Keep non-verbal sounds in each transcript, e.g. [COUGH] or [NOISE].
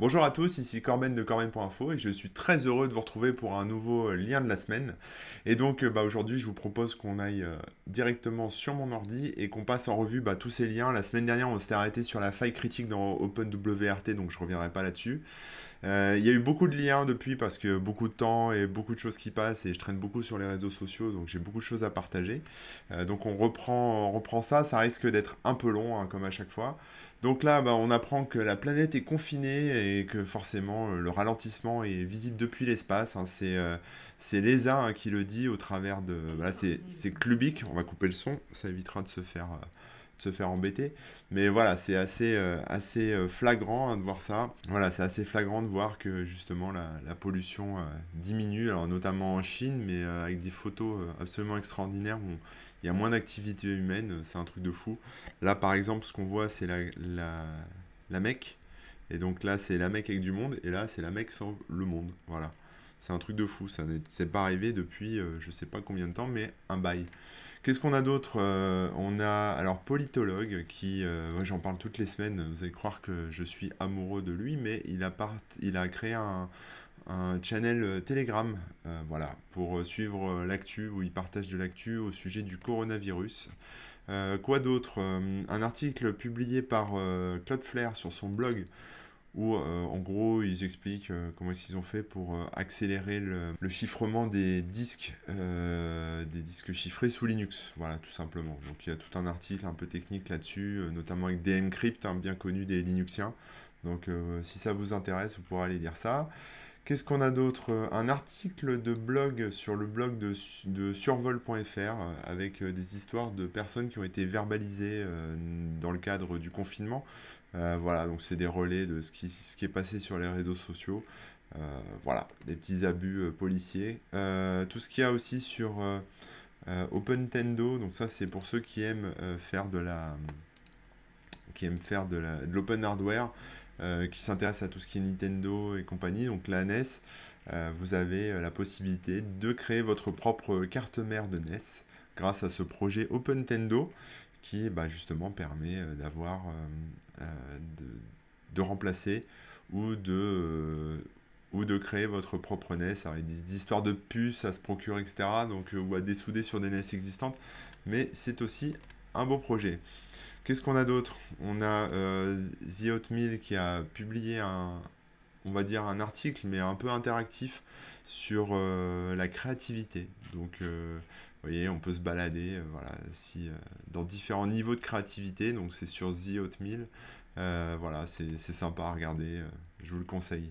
Bonjour à tous, ici Corben de Corben.info et je suis très heureux de vous retrouver pour un nouveau euh, lien de la semaine. Et donc euh, bah, aujourd'hui je vous propose qu'on aille euh, directement sur mon ordi et qu'on passe en revue bah, tous ces liens. La semaine dernière on s'était arrêté sur la faille critique dans OpenWRT donc je reviendrai pas là-dessus. Euh, il y a eu beaucoup de liens depuis parce que beaucoup de temps et beaucoup de choses qui passent et je traîne beaucoup sur les réseaux sociaux donc j'ai beaucoup de choses à partager. Euh, donc on reprend, ça, ça risque d'être un peu long hein, comme à chaque fois. Donc là, bah, on apprend que la planète est confinée et que forcément euh, le ralentissement est visible depuis l'espace. Hein. C'est euh, l'ESA hein, qui le dit au travers de... c'est Klubik, on va couper le son, ça évitera de se faire se faire embêter. Mais voilà, c'est assez, euh, assez euh, flagrant hein, de voir ça. Voilà, c'est assez flagrant de voir que justement la, pollution euh, diminue, alors notamment en Chine, mais avec des photos absolument extraordinaires où il y a moins d'activité humaine, c'est un truc de fou. Là, par exemple, ce qu'on voit, c'est la, la, la Mecque. Et donc là, c'est la Mecque avec du monde, et là, c'est la Mecque sans le monde. Voilà. C'est un truc de fou, ça n'est pas arrivé depuis je sais pas combien de temps, mais un bail. Qu'est-ce qu'on a d'autre euh, On a alors politologue qui, euh, j'en parle toutes les semaines, vous allez croire que je suis amoureux de lui, mais il a, créé un, channel euh, Telegram, voilà, pour suivre l'actu, où il partage de l'actu au sujet du coronavirus. quoi d'autre Un article publié par Claude Flair sur son blog où euh, en gros ils expliquent est euh, comment qu'ils ont fait pour euh, accélérer le, chiffrement des disques, des disques chiffrés sous Linux, voilà tout simplement. Donc il y a tout un article un peu technique là-dessus, notamment avec DMCrypt, crypt hein, bien connu des Linuxiens. Donc si ça vous intéresse, vous pourrez aller lire ça. Qu'est-ce qu'on a d'autre Un article de blog sur le blog de survol.fr avec des histoires de personnes qui ont été verbalisées dans le cadre du confinement. Euh, voilà, donc c'est des relais de ce qui, ce qui est passé sur les réseaux sociaux. Euh, voilà, des petits abus euh, policiers. tout ce qu'il y a aussi sur OpenTendo, donc ça c'est pour ceux qui aiment faire de la qui aiment faire de l'open hardware, qui s'intéressent à tout ce qui est Nintendo et compagnie, donc la NES, vous avez la possibilité de créer votre propre carte mère de NES grâce à ce projet OpenTendo qui bah, justement permet d'avoir euh, de, remplacer ou de, euh, ou de créer votre propre NES. Alors, des histoires de puces à se procurer, etc. Donc, euh, ou à dessouder sur des NES existantes. Mais c'est aussi un beau projet. Qu'est-ce qu'on a d'autre On a, on qui a publié un, on va dire un article, mais un peu interactif sur la créativité. Donc, vous voyez, on peut se balader euh, voilà, si, euh, dans différents niveaux de créativité. Donc c'est sur The euh, voilà, c'est sympa à regarder. je vous le conseille.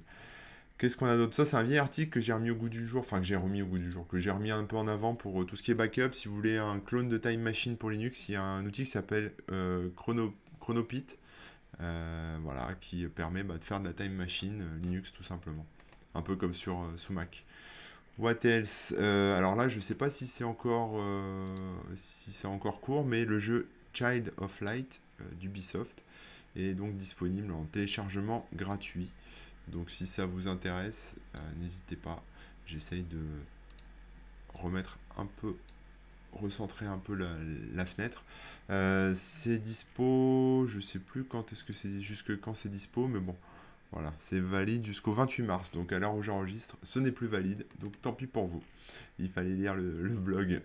Qu'est-ce qu'on a d'autre Ça, c'est un vieil article que j'ai remis au goût du jour, enfin que j'ai remis au goût du jour, que j'ai remis un peu en avant pour tout ce qui est backup. Si vous voulez un clone de Time Machine pour Linux, il y a un outil qui s'appelle Chrono, Chronopit, voilà, qui permet bah, de faire de la Time Machine Linux tout simplement. Un peu comme sur sous What else euh, Alors là, je ne sais pas si c'est encore, euh, si c'est encore court, mais le jeu Child of Light euh, d'Ubisoft est donc disponible en téléchargement gratuit. Donc si ça vous intéresse, n'hésitez pas. J'essaye de remettre un peu, recentrer un peu la, fenêtre. c'est dispo, je sais plus quand est-ce que c'est, jusque quand c'est dispo, mais bon, voilà, c'est valide jusqu'au 28 mars. Donc à l'heure où j'enregistre, ce n'est plus valide. Donc tant pis pour vous. Il fallait lire le, blog.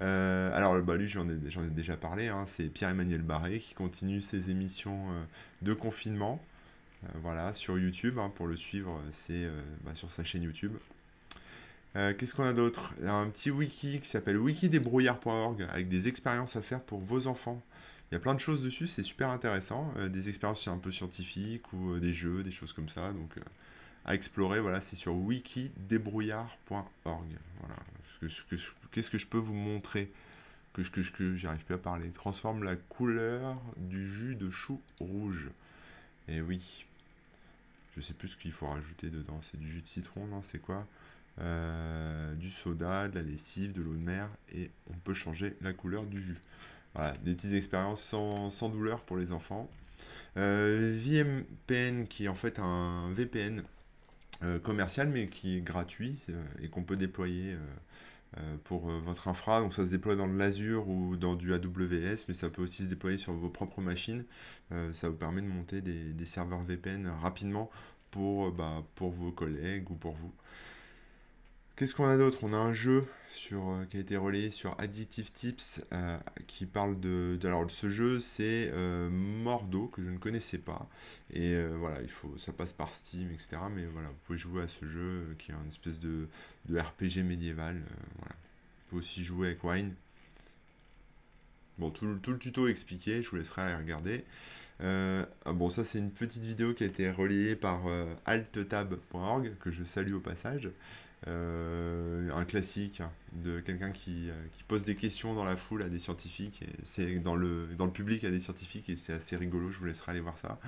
Euh, alors bah, lui, j'en ai, déjà parlé. Hein. c'est Pierre-Emmanuel Barré qui continue ses émissions euh, de confinement. Euh, voilà, sur YouTube. Hein, pour le suivre, c'est bah, sur sa chaîne YouTube. Qu'est-ce qu'on a d'autre Un petit wiki qui s'appelle wikidébrouillard.org avec des expériences à faire pour vos enfants. Il y a plein de choses dessus, c'est super intéressant. Euh, des expériences un peu scientifiques ou euh, des jeux, des choses comme ça. Donc euh, à explorer, voilà, c'est sur wikidébrouillard.org. Voilà. Qu'est-ce que, je peux vous montrer Que je que, que j'arrive plus à parler. Transforme la couleur du jus de chou rouge. Et eh oui. Je sais plus ce qu'il faut rajouter dedans. C'est du jus de citron, non C'est quoi Du soda, de la lessive, de l'eau de mer. Et on peut changer la couleur du jus. Voilà, des petites expériences sans, douleur pour les enfants. Euh, VMPN qui est en fait un VPN euh, commercial mais qui est gratuit euh, et qu'on peut déployer euh, pour votre infra. Donc ça se déploie dans de l'Azure ou dans du AWS mais ça peut aussi se déployer sur vos propres machines. ça vous permet de monter des, serveurs VPN rapidement pour, bah, pour vos collègues ou pour vous. Qu'est-ce qu'on a d'autre On a un jeu sur, euh, qui a été relayé sur Addictive Tips euh, qui parle de, Alors, ce jeu, c'est euh, Mordo, que je ne connaissais pas. Et voilà, il faut, ça passe par Steam, etc. Mais voilà, vous pouvez jouer à ce jeu qui est une espèce de, RPG médiéval. Vous pouvez aussi jouer avec Wine. Bon, tout, le tuto expliqué, je vous laisserai aller regarder. Ah, bon, ça, c'est une petite vidéo qui a été relayée par altetab.org alttab.org, que je salue au passage. Euh, un classique de quelqu'un euh, qui, pose des questions dans la foule à des scientifiques, c'est dans le, dans le public à des scientifiques, et c'est assez rigolo, je vous laisserai aller voir ça.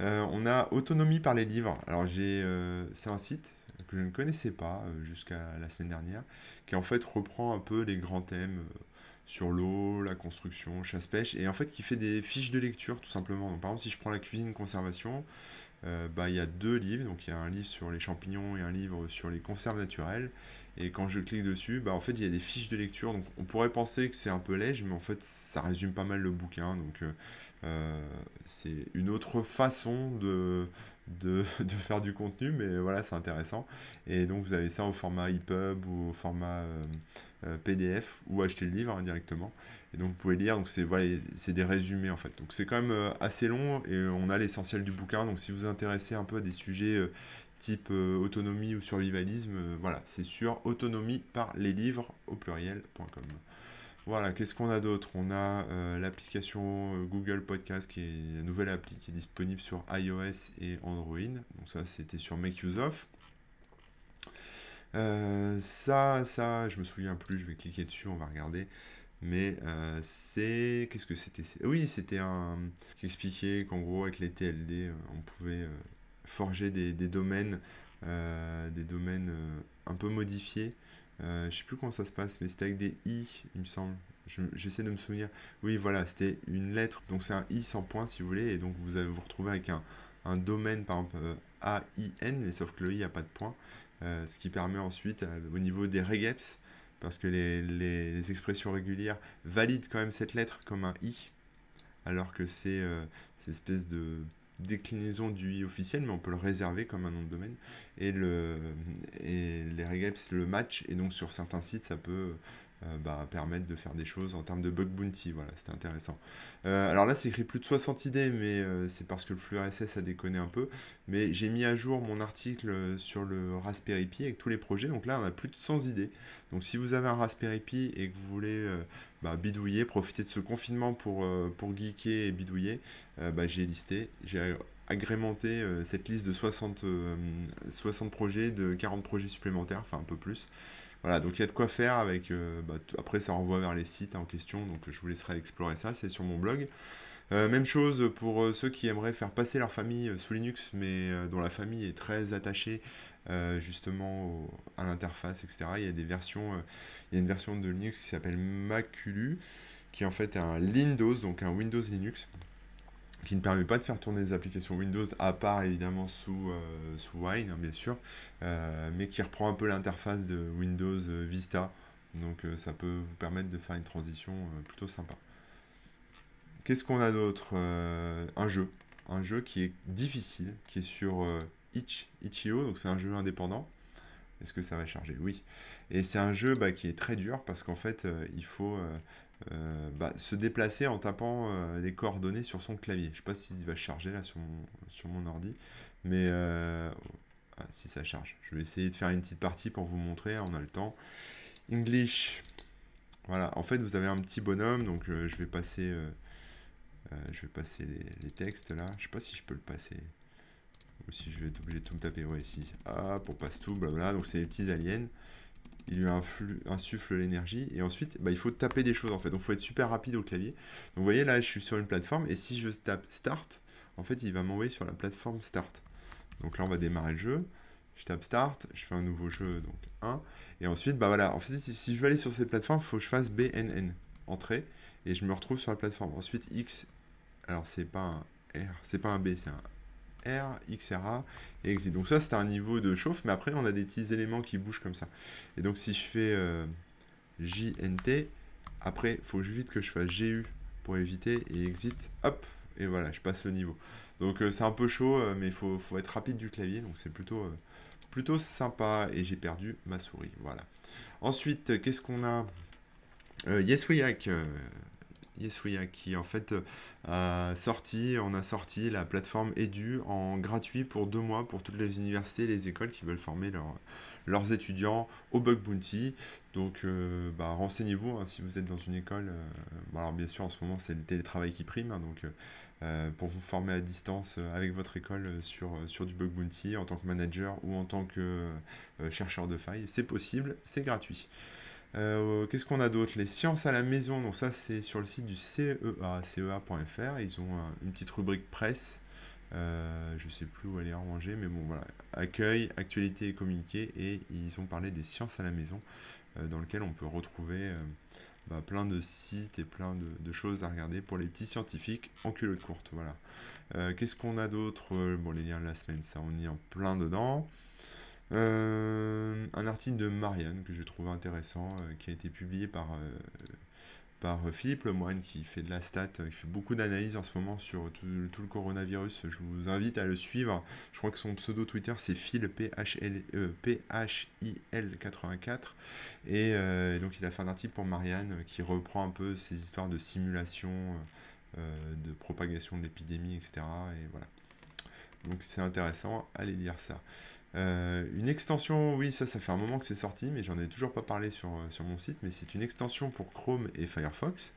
Euh, on a Autonomie par les livres. Alors j'ai, c'est un site que je ne connaissais pas jusqu'à la semaine dernière, qui en fait reprend un peu les grands thèmes sur l'eau, la construction, chasse-pêche, et en fait qui fait des fiches de lecture tout simplement. par exemple, si je prends la cuisine conservation, euh, bah, il y a deux livres. Donc il y a un livre sur les champignons et un livre sur les conserves naturelles. Et quand je clique dessus, bah, en fait, il y a des fiches de lecture. Donc on pourrait penser que c'est un peu léger, mais en fait, ça résume pas mal le bouquin. Donc euh, euh, c'est une autre façon [LAUGHS] de, faire du contenu, mais voilà, c'est intéressant. Et donc vous avez ça au format EPUB ou au format PDF ou acheter le livre hein, directement. Et donc vous pouvez lire, donc c'est des résumés en fait. Donc c'est quand même euh, assez long et euh, on a l'essentiel du bouquin. Donc si vous vous intéressez un peu à des sujets euh, type autonomie ou survivalisme, voilà, c'est sur autonomie par les livres au pluriel.com. Voilà, qu'est-ce qu'on a d'autre On a l'application Google Podcast qui est une nouvelle appli qui est disponible sur iOS et Android. Donc ça, c'était sur Make Use Of. ça, ça, je me souviens plus, je vais cliquer dessus, on va regarder. Mais euh, c'est. Qu'est-ce que c'était Oui, c'était un. Qui expliquait qu'en gros, avec les TLD, euh, on pouvait euh, forger des, domaines, des domaines un peu modifiés. je ne sais plus comment ça se passe, mais c'était avec des i, il me semble. J'essaie de me souvenir. Oui, voilà, c'était une lettre. Donc c'est un i sans point, si vous voulez. Et donc vous avez, vous retrouvez avec un, domaine, par exemple a N, mais sauf que le i n'a pas de point. ce qui permet ensuite, au niveau des regeps, parce que les, expressions régulières valident quand même cette lettre comme un i, alors que c'est euh, espèce de déclinaison du i officiel, mais on peut le réserver comme un nom de domaine. Et, le, et les regex le match, et donc sur certains sites, ça peut euh, bah, permettre de faire des choses en termes de bug bounty. Voilà, c'était intéressant. Euh, alors là, c'est écrit plus de 60 idées, mais euh, c'est parce que le flux RSS a déconné un peu. Mais j'ai mis à jour mon article sur le Raspberry Pi avec tous les projets. Donc là, on a plus de 100 idées. Donc si vous avez un Raspberry Pi et que vous voulez bah, bidouiller, profiter de ce confinement pour, pour geeker et bidouiller, bah, j'ai listé, j'ai agrémenté cette liste de 60, 60 projets, de 40 projets supplémentaires, enfin un peu plus. Voilà, donc il y a de quoi faire avec. Euh, bah, après, ça renvoie vers les sites hein, en question, donc je vous laisserai explorer ça, c'est sur mon blog. Euh, même chose pour euh, ceux qui aimeraient faire passer leur famille sous Linux, mais dont la famille est très attachée justement à l'interface, etc. Il y a des versions, il y a une version de Linux qui s'appelle Maculu, qui en fait est un Windows, donc un Windows Linux, qui ne permet pas de faire tourner des applications Windows, à part évidemment sous, euh, sous Wine, hein, bien sûr, euh, mais qui reprend un peu l'interface de Windows euh, Vista. Donc ça peut vous permettre de faire une transition plutôt sympa. Qu'est-ce qu'on a d'autre Un jeu. Un jeu qui est difficile, qui est sur Itch, Itch.io, donc c'est un jeu indépendant. Est-ce que ça va charger Oui. Et c'est un jeu bah, qui est très dur parce qu'en fait, il faut euh, bah, se déplacer en tapant euh, les coordonnées sur son clavier. Je ne sais pas s'il va charger là sur mon, ordi, mais euh, ah, si ça charge. Je vais essayer de faire une petite partie pour vous montrer, on a le temps. English. Voilà, en fait vous avez un petit bonhomme, donc je vais passer, je vais passer les, textes là. Je ne sais pas si je peux le passer si je vais être obligé de tout me taper. Ouais, ah, pour passe tout, blablabla, bah, Donc c'est les petits aliens. Il lui insuffle l'énergie. Et ensuite, bah, il faut taper des choses en fait. Donc il faut être super rapide au clavier. Donc vous voyez là, je suis sur une plateforme. Et si je tape Start, en fait, il va m'envoyer sur la plateforme Start. Donc là, on va démarrer le jeu. Je tape Start, je fais un nouveau jeu, donc 1. Et ensuite, bah voilà. En fait, si je veux aller sur cette plateforme, il faut que je fasse BNN, entrée. Et je me retrouve sur la plateforme. Ensuite, X. Alors, c'est pas un R, c'est pas un B, c'est un R, XRA exit. Donc ça, c'est un niveau de chauffe, mais après, on a des petits éléments qui bougent comme ça. Et donc, si je fais euh, JNT, après, il faut vite que je fasse GU pour éviter et exit, hop, et voilà, je passe le niveau. Donc euh, c'est un peu chaud, euh, mais il faut, être rapide du clavier, donc c'est plutôt, plutôt sympa. Et j'ai perdu ma souris, voilà. Ensuite, qu'est-ce qu'on a Yes Yes euh, qui en fait euh, a sorti, on a sorti la plateforme Edu en gratuit pour deux mois pour toutes les universités et les écoles qui veulent former leurs étudiants au bug bounty. Donc euh, bah, renseignez-vous hein, si vous êtes dans une école. alors bien sûr en ce moment c'est le télétravail qui prime, hein, donc pour vous former à distance avec votre école sur, sur du bug bounty en tant que manager ou en tant que chercheur de failles, c'est possible, c'est gratuit. Euh, qu'est-ce qu'on a d'autre Les sciences à la maison, donc ça c'est sur le site du CEA, cea.fr. Ils ont une petite rubrique presse. je euh, je sais plus où elle est rangée, mais bon voilà. Accueil, actualité et communiqué. Et ils ont parlé des sciences à la maison, euh, dans lequel on peut retrouver bah, plein de sites et plein de, choses à regarder pour les petits scientifiques en culotte courte. Voilà. Qu'est-ce qu'on a d'autre Bon, les liens de la semaine, ça on y est en plein dedans. Euh, un article de Marianne que j'ai trouvé intéressant, euh, qui a été publié par, euh, par Philippe Lemoine, qui fait de la stat, qui fait beaucoup d'analyses en ce moment sur tout, le coronavirus. Je vous invite à le suivre. Je crois que son pseudo Twitter, c'est Phil, p 84. Et donc, il a fait un article pour Marianne qui reprend un peu ces histoires de simulation, de propagation de l'épidémie, etc. Et voilà. Donc, c'est intéressant, allez lire ça. Euh, une extension, oui, ça, ça fait un moment que c'est sorti, mais j'en ai toujours pas parlé sur euh, mon site, mais c'est une extension pour Chrome et Firefox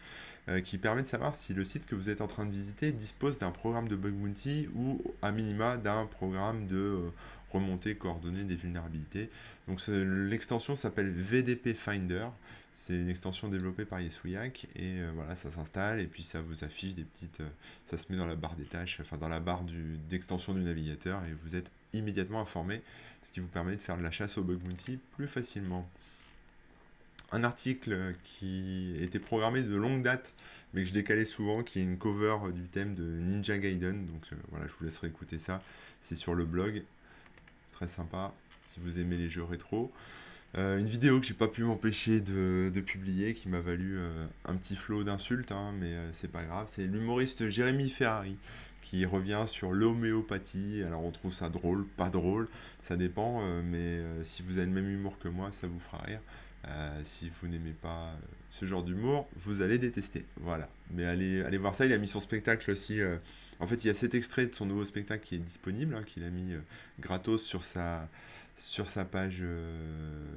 euh, qui permet de savoir si le site que vous êtes en train de visiter dispose d'un programme de bug bounty ou à minima d'un programme de euh, remontée coordonnée des vulnérabilités. Donc l'extension s'appelle VDP Finder. C'est une extension développée par Yesuyak et euh, voilà, ça s'installe et puis ça vous affiche des petites. ça se met dans la barre des tâches, enfin dans la barre d'extension du, navigateur et vous êtes immédiatement informé, ce qui vous permet de faire de la chasse au bug bounty plus facilement un article euh, qui était programmé de longue date, mais que je décalais souvent, qui est une cover euh, du thème de Ninja Gaiden. Donc euh, voilà, je vous laisserai écouter ça. C'est sur le blog. Très sympa si vous aimez les jeux rétro. une vidéo que j'ai pas pu m'empêcher de, publier, qui m'a valu un petit flot d'insultes, hein, mais c'est pas grave. C'est l'humoriste Jérémy Ferrari qui revient sur l'homéopathie. Alors on trouve ça drôle, pas drôle, ça dépend, mais si vous avez le même humour que moi, ça vous fera rire. Euh, si vous n'aimez pas euh, ce genre d'humour, vous allez détester. Voilà. Mais allez, allez voir ça. Il a mis son spectacle aussi. Euh, en fait, il y a cet extrait de son nouveau spectacle qui est disponible, hein, qu'il a mis gratos sur sa, sur sa page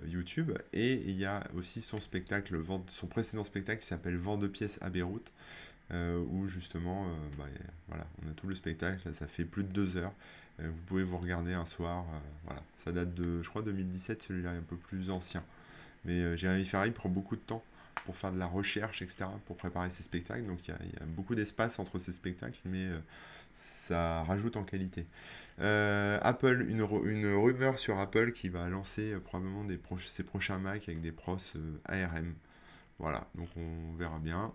YouTube. Et il y a aussi son spectacle, son précédent spectacle qui s'appelle Vent de pièces à Beyrouth. où justement, bah, voilà, on a tout le spectacle, ça, ça fait plus de deux heures vous pouvez vous regarder un soir. voilà, ça date de, je crois, 2017. Celui-là est un peu plus ancien. Mais euh, Jérémy Ferrari prend beaucoup de temps pour faire de la recherche, etc., pour préparer ses spectacles. Donc il y, a beaucoup d'espace entre ces spectacles, mais euh, ça rajoute en qualité. Euh, Apple, une, rumeur sur Apple qui va lancer probablement ses prochains Mac avec des pros ARM. Voilà, donc on verra bien.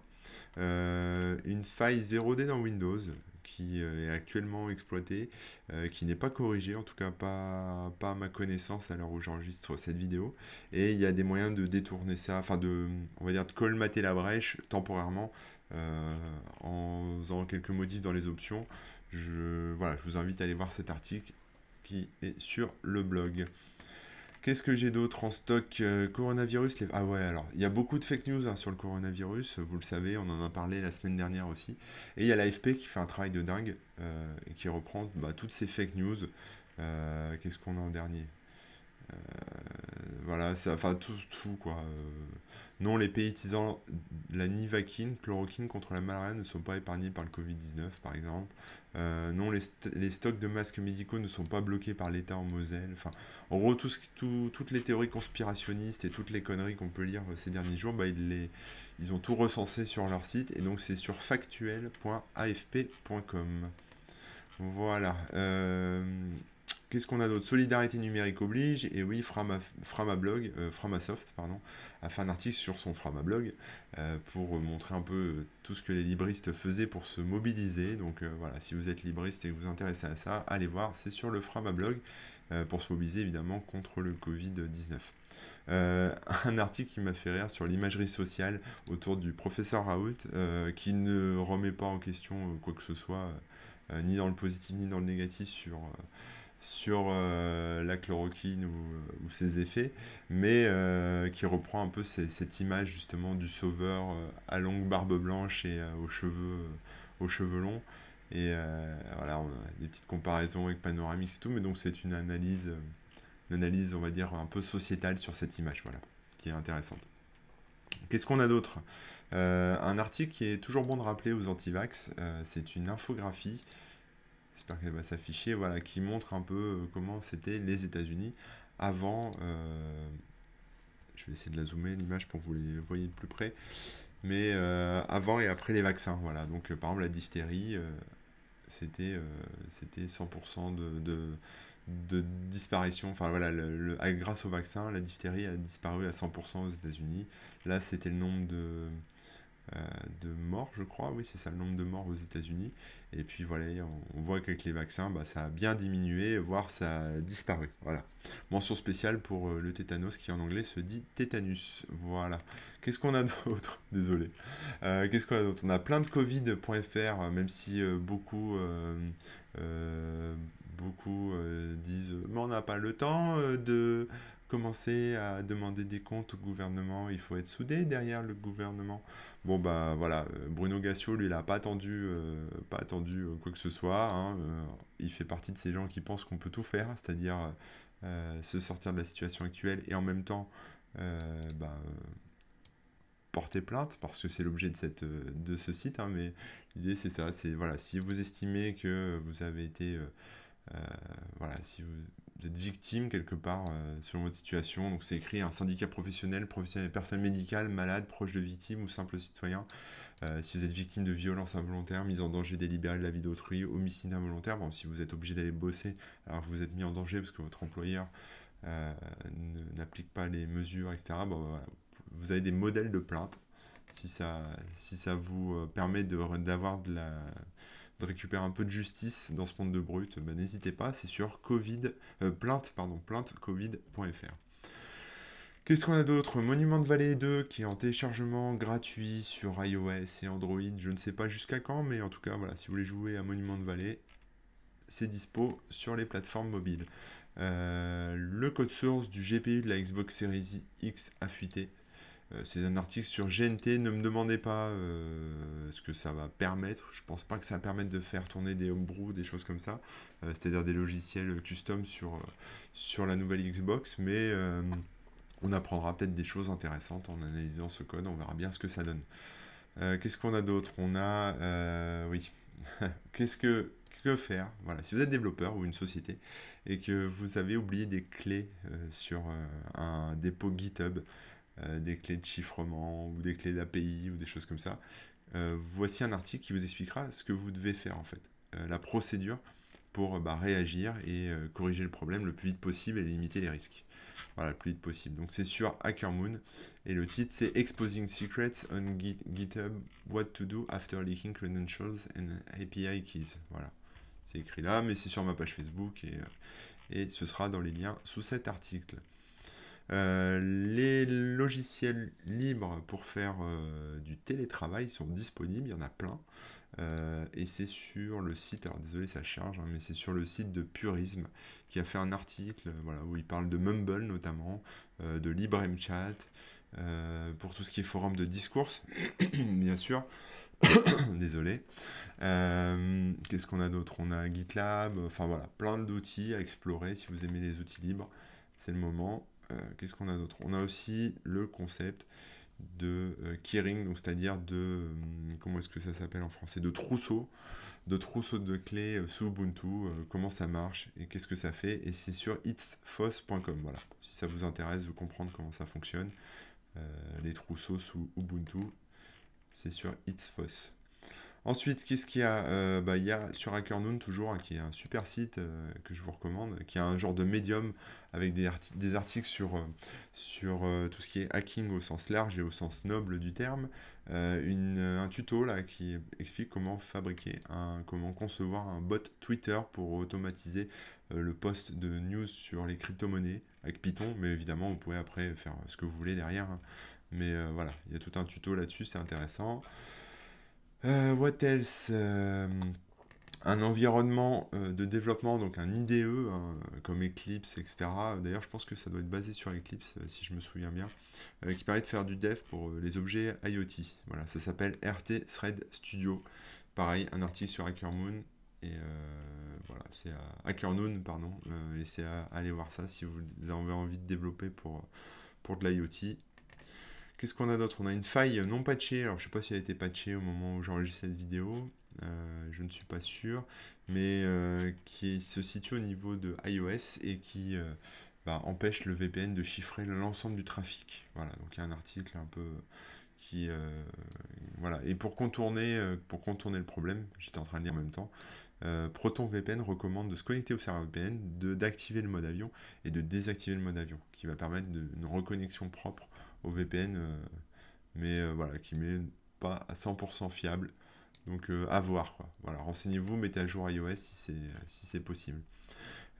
une faille 0D dans Windows, qui euh, est actuellement exploité, euh, qui n'est pas corrigé, en tout cas pas, à ma connaissance à l'heure où j'enregistre cette vidéo. Et il y a des moyens de détourner ça, enfin de, on va dire, de colmater la brèche temporairement euh, en faisant quelques modifs dans les options. Je, voilà, je vous invite à aller voir cet article qui est sur le blog. Qu'est-ce que j'ai d'autre en stock euh, Coronavirus. Ah ouais, alors, il y a beaucoup de fake news hein, sur le coronavirus, vous le savez, on en a parlé la semaine dernière aussi. Et il y a l'AFP qui fait un travail de dingue euh, et qui reprend bah, toutes ces fake news. Euh, qu'est-ce qu'on a en dernier voilà, ça, enfin tout, tout quoi. non, les pays utilisant la nivaquine, chloroquine contre la malaria ne sont pas épargnés par le Covid-19 par exemple. Euh, non, les, stocks de masques médicaux ne sont pas bloqués par l'État en Moselle. Enfin, en gros, toutes les théories conspirationnistes et toutes les conneries qu'on peut lire euh, ces derniers jours, bah, ils, les, ils ont tout recensé sur leur site. Et donc, c'est sur factuel.afp.com. Voilà. Euh, Qu'est-ce qu'on a d'autre Solidarité numérique oblige, et oui, Frama, euh, Framasoft, pardon, a fait un article sur son Framablog blog euh, pour montrer un peu euh, tout ce que les libristes faisaient pour se mobiliser. Donc voilà, si vous êtes libriste et que vous vous intéressez à ça, allez voir, c'est sur le blog pour se mobiliser évidemment contre le Covid-19. un article qui m'a fait rire sur l'imagerie sociale autour du professeur Raoult, qui ne remet pas en question quoi que ce soit, ni dans le positif ni dans le négatif sur sur euh, la chloroquine euh, ou, ses effets, mais euh, qui reprend un peu cette image justement du sauveur à longue barbe blanche et aux, cheveux, aux cheveux longs. Et voilà, on a des petites comparaisons avec Panoramix et tout, mais donc c'est une analyse, une analyse, on va dire, un peu sociétale sur cette image, voilà, qui est intéressante. Qu'est-ce qu'on a d'autre Un article qui est toujours bon de rappeler aux antivax, c'est une infographie j'espère qu'elle va s'afficher, voilà, qui montre un peu euh, comment c'était les États-Unis avant. Euh, je vais essayer de la zoomer l'image pour que vous les voyez de plus près. Mais euh, avant et après les vaccins, voilà. Donc par exemple la diphtérie, c'était 100% de, de, disparition. Enfin voilà, grâce au vaccin, la diphtérie a disparu à 100% aux États-Unis. Là, c'était le nombre de euh, de morts, je crois. Oui, c'est ça le nombre de morts aux États-Unis. Et puis voilà, on, voit qu'avec les vaccins, bah, ça a bien diminué, voire ça a disparu. Voilà. Mention spéciale pour euh, le tétanos qui en anglais se dit tétanus. Voilà. Qu'est-ce qu'on a [LAUGHS] d'autre Désolé. Euh, qu'est-ce qu'on a d'autre On a plein de Covid.fr, même si beaucoup. beaucoup disent mais on n'a pas le temps de commencer à demander des comptes au gouvernement, il faut être soudé derrière le gouvernement. Bon bah voilà, euh, Bruno Gassiot, lui il a pas attendu, euh, pas attendu euh, quoi que ce soit. Hein, il fait partie de ces gens qui pensent qu'on peut tout faire, c'est-à-dire se sortir de la situation actuelle et en même temps bah, porter plainte parce que c'est l'objet de cette de ce site. Hein, mais l'idée c'est ça, c'est voilà, si vous estimez que vous avez été voilà, si vous êtes victime quelque part euh, selon votre situation. Donc c'est écrit un syndicat professionnel, professionnel, personne médicale, malade, proche de victime ou simple citoyen. Euh, si vous êtes victime de violence involontaire, mise en danger délibérée de la vie d'autrui, homicide involontaire, bon, si vous êtes obligé d'aller bosser alors vous êtes mis en danger parce que votre employeur euh, n'applique pas les mesures, etc. Vous avez des modèles de plainte si ça, si ça vous permet d'avoir de la récupère un peu de justice dans ce monde de brut, bah, n'hésitez pas, c'est sur COVID, euh, plainte, plaintecovid.fr. Qu'est-ce qu'on a d'autre Monument de Vallée 2 qui est en téléchargement gratuit sur iOS et Android, je ne sais pas jusqu'à quand, mais en tout cas, voilà, si vous voulez jouer à Monument de Vallée, c'est dispo sur les plateformes mobiles. Euh, le code source du GPU de la Xbox Series X a fuité euh, c'est un article sur GNT. Ne me demandez pas euh, ce que ça va permettre. Je pense pas que ça permette de faire tourner des homebrew, des choses comme ça, euh, c'est-à-dire des logiciels custom sur, sur la nouvelle Xbox. Mais on apprendra peut-être des choses intéressantes en analysant ce code. On verra bien ce que ça donne. Qu'est-ce qu'on a d'autre On a. oui. [LAUGHS] Qu'est-ce que. faire Voilà, si vous êtes développeur ou une société et que vous avez oublié des clés sur un dépôt GitHub, euh, des clés de chiffrement ou des clés d'API ou des choses comme ça. Euh, voici un article qui vous expliquera ce que vous devez faire en fait, euh, la procédure pour bah, réagir et corriger le problème le plus vite possible et limiter les risques. Voilà, le plus vite possible. Donc c'est sur HackerMoon et le titre c'est Exposing Secrets on GitHub What to Do After Leaking Credentials and API Keys. Voilà, c'est écrit là, mais c'est sur ma page Facebook et ce sera dans les liens sous cet article. Euh, les logiciels libres pour faire euh, du télétravail sont disponibles, il y en a plein. Euh, et c'est sur le site, alors désolé ça charge, hein, mais c'est sur le site de Purisme qui a fait un article voilà, où il parle de Mumble notamment, de LibreMchat, pour tout ce qui est forum de discours, [COUGHS] bien sûr. [COUGHS] Désolé. Qu'est-ce qu'on a d'autre On a GitLab, enfin voilà, plein d'outils à explorer. Si vous aimez les outils libres, c'est le moment. Euh, qu'est-ce qu'on a d'autre On a aussi le concept de euh, keyring, donc c'est-à-dire de euh, comment est-ce que ça s'appelle en français, de trousseau, de trousseau de clés sous Ubuntu, comment ça marche et qu'est-ce que ça fait, et c'est sur itsfoss.com. Voilà, si ça vous intéresse de comprendre comment ça fonctionne, les trousseaux sous Ubuntu, c'est sur itsfoss. Ensuite, qu'est-ce qu'il y a euh, bah, Il y a sur HackerNoon toujours, hein, qui est un super site euh, que je vous recommande, qui a un genre de médium avec des, articles sur, euh, tout ce qui est hacking au sens large et au sens noble du terme. un tuto là qui explique comment fabriquer, comment concevoir un bot Twitter pour automatiser le post de news sur les crypto-monnaies avec Python, mais évidemment vous pouvez après faire ce que vous voulez derrière. Hein. Mais voilà, il y a tout un tuto là-dessus, c'est intéressant. Euh, what else euh, un environnement euh, de développement, donc un IDE, hein, comme Eclipse, etc. D'ailleurs, je pense que ça doit être basé sur Eclipse, si je me souviens bien, qui permet de faire du dev pour les objets IoT. Voilà, ça s'appelle RT Thread Studio. Pareil, un article sur HackerMoon. Et voilà, c'est à pardon. et c'est à aller voir ça si vous avez envie de développer pour, pour de l'IoT. Qu'est-ce qu'on a d'autre On a une faille non patchée. Alors, je ne sais pas si elle a été patchée au moment où j'enregistre cette vidéo. Euh, je ne suis pas sûr. Mais euh, qui se situe au niveau de iOS et qui euh, bah, empêche le VPN de chiffrer l'ensemble du trafic. Voilà, donc il y a un article un peu qui voilà et pour contourner pour contourner le problème j'étais en train de lire en même temps euh, Proton VPN recommande de se connecter au serveur VPN de d'activer le mode avion et de désactiver le mode avion qui va permettre de, une reconnexion propre VPN, euh, mais euh, voilà, qui n'est pas à 100% fiable. Donc euh, à voir quoi. Voilà, renseignez-vous, mettez à jour iOS si c'est possible.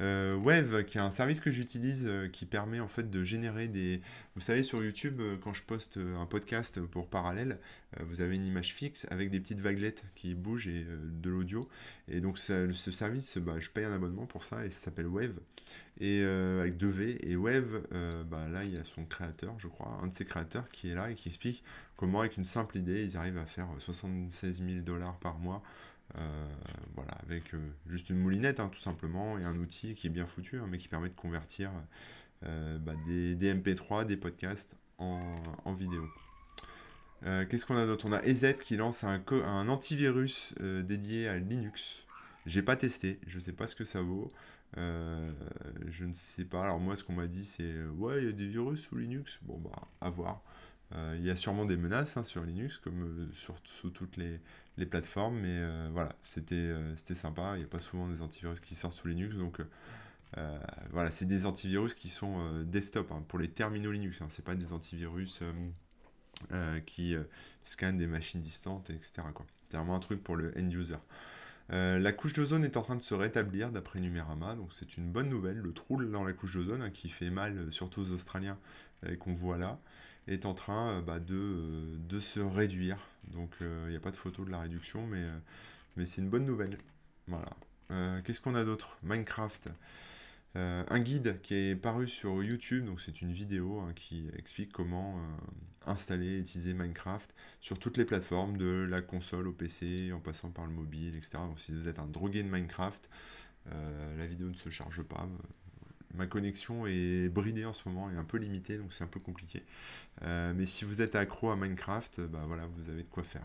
Euh, Wave, qui est un service que j'utilise euh, qui permet en fait de générer des. Vous savez, sur YouTube, euh, quand je poste un podcast pour parallèle, vous avez une image fixe avec des petites vaguelettes qui bougent et de l'audio. Et donc, ce service, bah, je paye un abonnement pour ça et ça s'appelle Wave. Et avec 2V. Et Wave, bah, là, il y a son créateur, je crois, un de ses créateurs qui est là et qui explique comment, avec une simple idée, ils arrivent à faire 76 000 dollars par mois euh, voilà, avec euh, juste une moulinette, hein, tout simplement, et un outil qui est bien foutu, hein, mais qui permet de convertir euh, bah, des, des, MP3, des podcasts en, vidéo. qu'est-ce qu'on a d'autre On a EZ qui lance un, un antivirus dédié à Linux. J'ai pas testé, je sais pas ce que ça vaut. je ne sais pas. Alors moi, ce qu'on m'a dit, c'est ouais, il y a des virus sous Linux. Bon bah, à voir. Il y a sûrement des menaces hein, sur Linux, comme sur, sous toutes les, les plateformes. Mais euh, voilà, c'était euh, c'était sympa. Il n'y a pas souvent des antivirus qui sortent sous Linux. Donc euh, voilà, c'est des antivirus qui sont desktop hein, pour les terminaux Linux. Hein. c'est pas des antivirus qui scannent des machines distantes, etc. C'est vraiment un truc pour le end-user. la couche d'ozone est en train de se rétablir d'après Numérama, donc c'est une bonne nouvelle. Le trou dans la couche d'ozone hein, qui fait mal surtout aux Australiens qu'on voit là, est en train euh, bah, euh, de, se réduire. Donc il euh, n'y a pas de photo de la réduction, mais, mais c'est une bonne nouvelle. Voilà. Qu'est-ce qu'on a d'autre Minecraft. un guide qui est paru sur YouTube, donc c'est une vidéo hein, qui explique comment installer et utiliser Minecraft sur toutes les plateformes, de la console au PC, en passant par le mobile, etc. Donc si vous êtes un drogué de Minecraft, la vidéo ne se charge pas, ma connexion est bridée en ce moment et un peu limitée, donc c'est un peu compliqué. Euh, mais si vous êtes accro à Minecraft, bah voilà, vous avez de quoi faire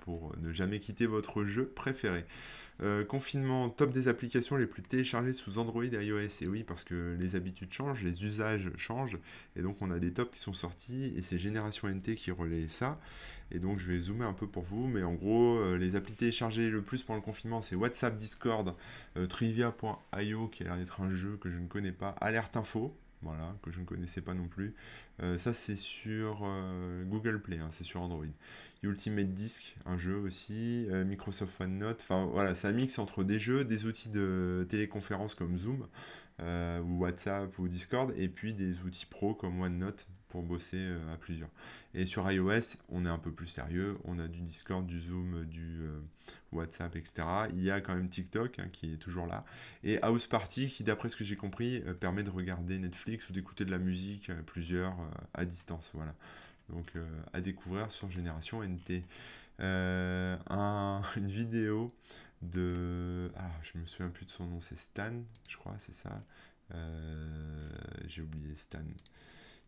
pour ne jamais quitter votre jeu préféré. Euh, confinement, top des applications les plus téléchargées sous Android et iOS. Et oui, parce que les habitudes changent, les usages changent, et donc on a des tops qui sont sortis, et c'est Génération NT qui relaie ça. Et donc je vais zoomer un peu pour vous, mais en gros, euh, les applis téléchargées le plus pendant le confinement, c'est WhatsApp, Discord, euh, Trivia.io qui a l'air d'être un jeu que je ne connais pas, Alerte Info, voilà, que je ne connaissais pas non plus. Euh, ça, c'est sur euh, Google Play, hein, c'est sur Android. Ultimate Disc, un jeu aussi, euh, Microsoft OneNote, enfin voilà, ça mixe entre des jeux, des outils de téléconférence comme Zoom, ou WhatsApp, ou Discord, et puis des outils pro comme OneNote, pour bosser euh, à plusieurs. Et sur iOS, on est un peu plus sérieux, on a du Discord, du Zoom, du euh, WhatsApp, etc. Il y a quand même TikTok hein, qui est toujours là. Et House Party qui, d'après ce que j'ai compris, euh, permet de regarder Netflix ou d'écouter de la musique, plusieurs, à distance. Voilà. Donc à découvrir sur Génération NT. [LAUGHS] une vidéo de... Ah, je me souviens plus de son nom, c'est Stan, je crois, c'est ça. j'ai oublié Stan.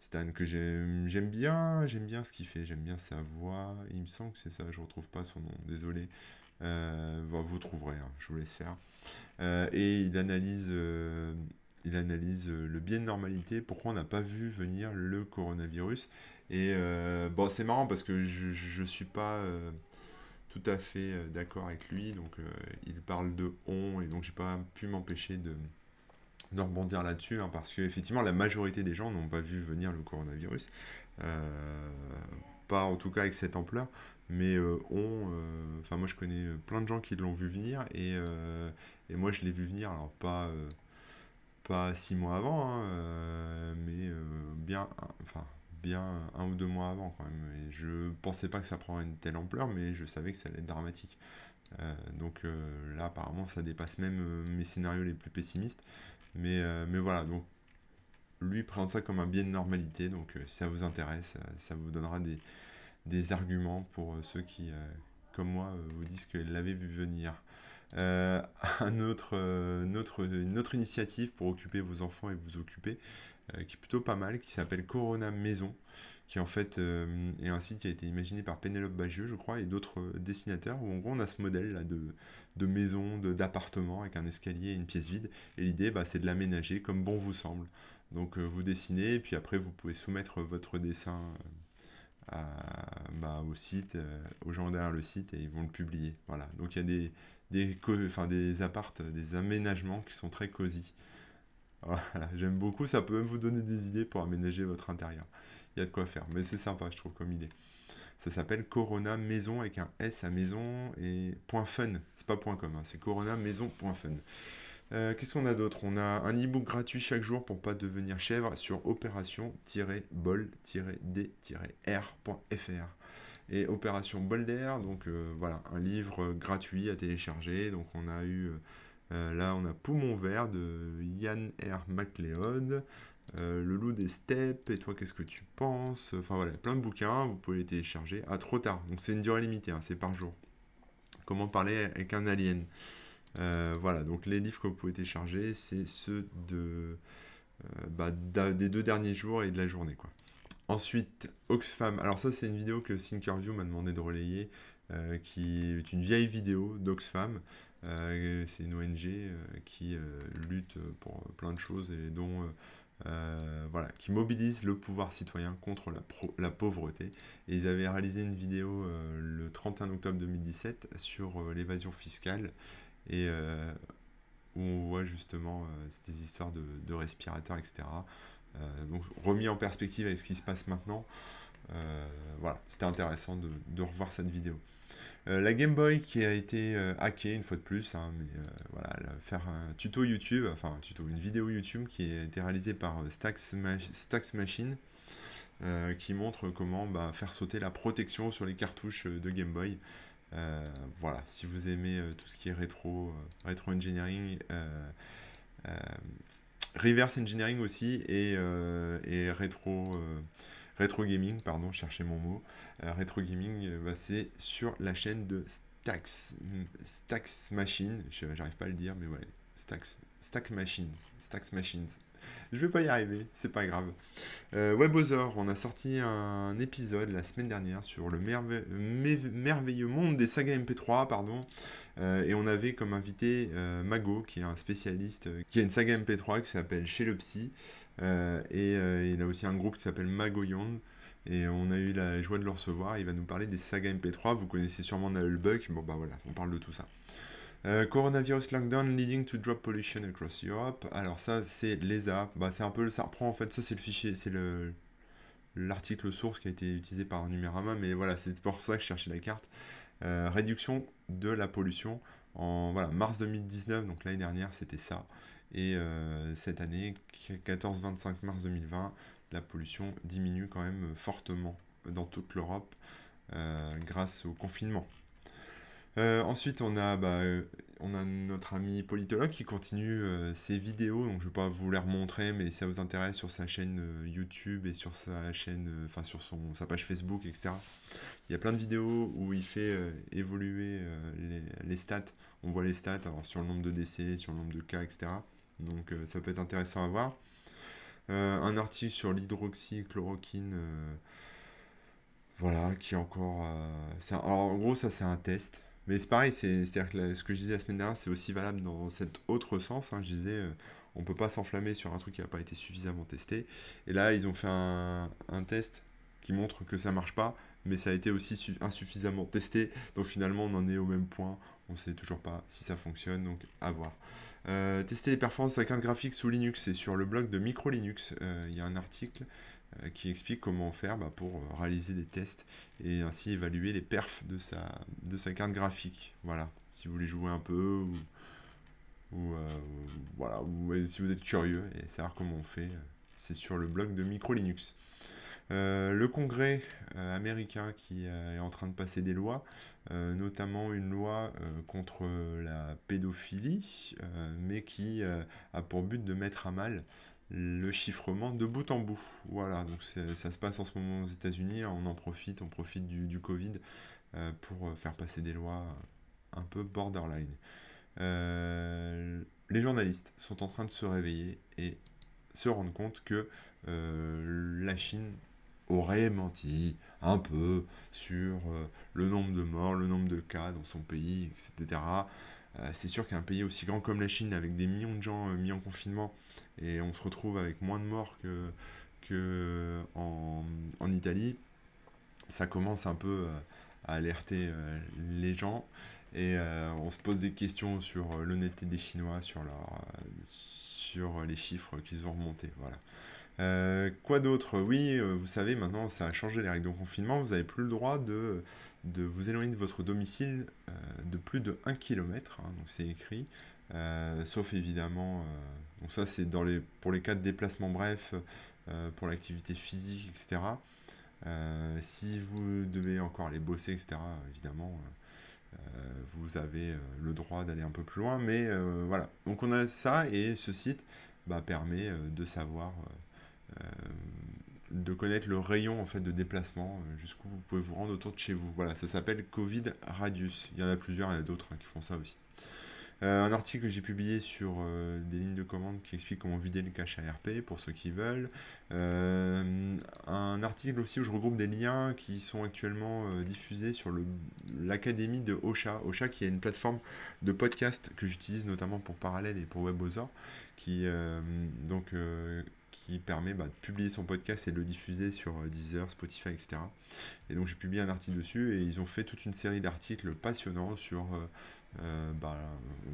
Stan que j'aime bien, j'aime bien ce qu'il fait, j'aime bien sa voix. Il me semble que c'est ça, je ne retrouve pas son nom, désolé. Euh, vous trouverez, hein, je vous laisse faire. Euh, et il analyse, euh, il analyse le biais de normalité, pourquoi on n'a pas vu venir le coronavirus. Et bon, c'est marrant parce que je ne suis pas tout à fait d'accord avec lui, donc il parle de on, et donc j'ai pas pu m'empêcher de de rebondir là-dessus, hein, parce qu'effectivement, la majorité des gens n'ont pas vu venir le coronavirus. Euh, pas en tout cas avec cette ampleur, mais euh, ont, euh, Enfin, moi, je connais plein de gens qui l'ont vu venir, et, moi, je l'ai vu venir, alors pas. pas six mois avant, hein, mais bien, enfin, bien un ou deux mois avant quand même. Et je pensais pas que ça prendrait une telle ampleur, mais je savais que ça allait être dramatique. donc là, apparemment, ça dépasse même mes scénarios les plus pessimistes. Euh, mais, voilà, donc lui prend ça comme un biais de normalité. Donc euh, si ça vous intéresse, euh, ça vous donnera des, arguments pour ceux qui, comme moi, vous disent qu'elle l'avait vu venir. [LAUGHS] une autre initiative pour occuper vos enfants et vous occuper, qui est plutôt pas mal, qui s'appelle Corona Maison, qui en fait euh, est un site qui a été imaginé par Pénélope Bagieux, je crois, et d'autres euh, dessinateurs, où en gros on a ce modèle là de, de maison, d'appartement avec un escalier et une pièce vide, et l'idée bah, c'est de l'aménager comme bon vous semble. Donc euh, vous dessinez, et puis après vous pouvez soumettre votre dessin bah, au site, aux gens derrière le site, et ils vont le publier. Voilà, donc il y a des, des, des appartes, des aménagements qui sont très cosy. [LAUGHS] Voilà, j'aime beaucoup, ça peut même vous donner des idées pour aménager votre intérieur il y a de quoi faire. Mais c'est sympa, je trouve, comme idée. Ça s'appelle Corona Maison avec un S à maison et point fun. C'est pas point com, hein, c'est Corona Maison fun. Euh, qu'est-ce qu'on a d'autre On a un e-book gratuit chaque jour pour pas devenir chèvre sur opération-bol-d-r.fr et Opération Bolder, donc euh, voilà, un livre gratuit à télécharger. Donc on a eu, euh, là on a Poumon Vert de Yann R. MacLeod, le euh, loup des steppes, et toi qu'est-ce que tu penses Enfin voilà, plein de bouquins, vous pouvez les télécharger. à ah, trop tard, donc c'est une durée limitée, hein, c'est par jour. Comment parler avec un alien euh, Voilà, donc les livres que vous pouvez télécharger, c'est ceux de, euh, bah, des deux derniers jours et de la journée. quoi. Ensuite, Oxfam. Alors ça, c'est une vidéo que Thinkerview m'a demandé de relayer, qui est une vieille vidéo d'Oxfam. c'est une ONG qui lutte pour plein de choses et dont euh, voilà, qui mobilise le pouvoir citoyen contre la, pauvreté. Et ils avaient réalisé une vidéo euh, le 31 octobre 2017 sur euh, l'évasion fiscale et où on voit justement ces histoires de, respirateurs, etc. donc remis en perspective avec ce qui se passe maintenant. voilà, c'était intéressant de revoir cette vidéo. Euh, la Game Boy qui a été euh, hackée une fois de plus, hein, mais euh, voilà, faire un tuto YouTube, enfin un tuto, une vidéo YouTube qui a été réalisée par Stax, Machine, qui montre comment bah, faire sauter la protection sur les cartouches de Game Boy. voilà, si vous aimez tout ce qui est rétro, rétro engineering, reverse engineering aussi et, et rétro rétro gaming, pardon, cherchez mon mot. Euh, rétro gaming, euh, bah, c'est sur la chaîne de Stax, hmm, Stax Machine, j'arrive pas à le dire, mais voilà. Stax, Stax Machines, Stax Machines. Je vais pas y arriver, c'est pas grave. Euh, on a sorti un épisode la semaine dernière sur le merveilleux monde des sagas MP3, pardon. Euh, et on avait comme invité euh, Mago, qui est un spécialiste, euh, qui a une saga MP3 qui s'appelle Chez le Psy. et il a aussi un groupe qui s'appelle Magoyond et on a eu la joie de le recevoir. Il va nous parler des sagas MP3. Vous connaissez sûrement Buck. Bon, bah voilà, on parle de tout ça. coronavirus lockdown leading to drop pollution across Europe. Alors ça, c'est l'ESA. Bah, c'est un peu, ça reprend en fait. Ça, c'est le fichier, c'est le l'article source qui a été utilisé par Numérama. Mais voilà, c'est pour ça que je cherchais la carte. Euh, réduction de la pollution. En voilà, mars 2019, donc l'année dernière, c'était ça. Et euh, cette année, 14-25 mars 2020, la pollution diminue quand même fortement dans toute l'Europe euh, grâce au confinement. ensuite, on a bah, on a notre ami politologue qui continue euh, ses vidéos, donc je ne vais pas vous les remontrer, mais si ça vous intéresse sur sa chaîne euh, YouTube et sur sa chaîne, euh, enfin sur son, sa page Facebook, etc. Il y a plein de vidéos où il fait évoluer les, stats. On voit les stats alors, sur le nombre de décès, sur le nombre de cas, etc. Donc ça peut être intéressant à voir. un article sur l'hydroxychloroquine voilà, qui est encore. en gros, ça c'est un test. Mais c'est pareil, c'est-à-dire que ce que je disais la semaine dernière, c'est aussi valable dans cet autre sens. Hein. je disais, on euh, on peut pas s'enflammer sur un truc qui n'a pas été suffisamment testé. Et là, ils ont fait un, test qui montre que ça marche pas, mais ça a été aussi insuffisamment testé. Donc finalement, on en est au même point. On sait toujours pas si ça fonctionne, donc à voir. Euh, tester les performances avec carte graphique sous Linux, c'est sur le blog de MicroLinux. Euh, il y a un article euh, qui explique comment faire bah, pour euh, réaliser des tests et ainsi évaluer les perfs de sa, carte graphique. Voilà, si vous voulez jouer un peu ou, euh, voilà, si vous êtes curieux et savoir comment on fait, c'est sur le blog de MicroLinux. Euh, le Congrès américain qui est en train de passer des lois, notamment une loi contre la pédophilie, mais qui a pour but de mettre à mal le chiffrement de bout en bout. Voilà, donc ça se passe en ce moment aux États-Unis, on en profite, on profite du, Covid euh, pour euh, faire passer des lois euh, un peu borderline. les journalistes sont en train de se réveiller et se rendre compte que la Chine aurait menti un peu sur le nombre de morts, le nombre de cas dans son pays, etc. Euh, c'est sûr qu'un pays aussi grand comme la Chine, avec des millions de gens euh, mis en confinement, et on se retrouve avec moins de morts que, que euh, en, Italie, ça commence un peu à alerter les gens. Et on se pose des questions sur l'honnêteté des Chinois, sur, leur, sur les chiffres qu'ils ont remontés. Voilà. quoi d'autre Oui, vous savez, maintenant ça a changé les règles de confinement. Vous n'avez plus le droit de de vous éloigner de votre domicile euh, de plus de 1 km, hein, donc c'est écrit, euh, sauf évidemment, euh, donc ça c'est dans les, pour les cas de déplacement bref, pour l'activité physique, etc. si vous devez encore aller bosser, etc., évidemment, vous avez le droit d'aller un peu plus loin, mais voilà. Donc on a ça et ce site bah, permet de savoir de connaître le rayon en fait de déplacement euh, jusqu'où vous pouvez vous rendre autour de chez vous. Voilà, ça s'appelle Covid Radius. Il y en a plusieurs, il y en a d'autres hein, qui font ça aussi. Euh, un article que j'ai publié sur euh, des lignes de commande qui explique comment vider le cache ARP pour ceux qui veulent. un article aussi où je regroupe des liens qui sont actuellement diffusés sur l'académie de Osha. Osha qui est une plateforme de podcast que j'utilise notamment pour Parallel et pour WebOzor qui donc qui permet bah, de publier son podcast et de le diffuser sur euh, Deezer, Spotify, etc. Et donc j'ai publié un article dessus et ils ont fait toute une série d'articles passionnants sur euh, euh, bah,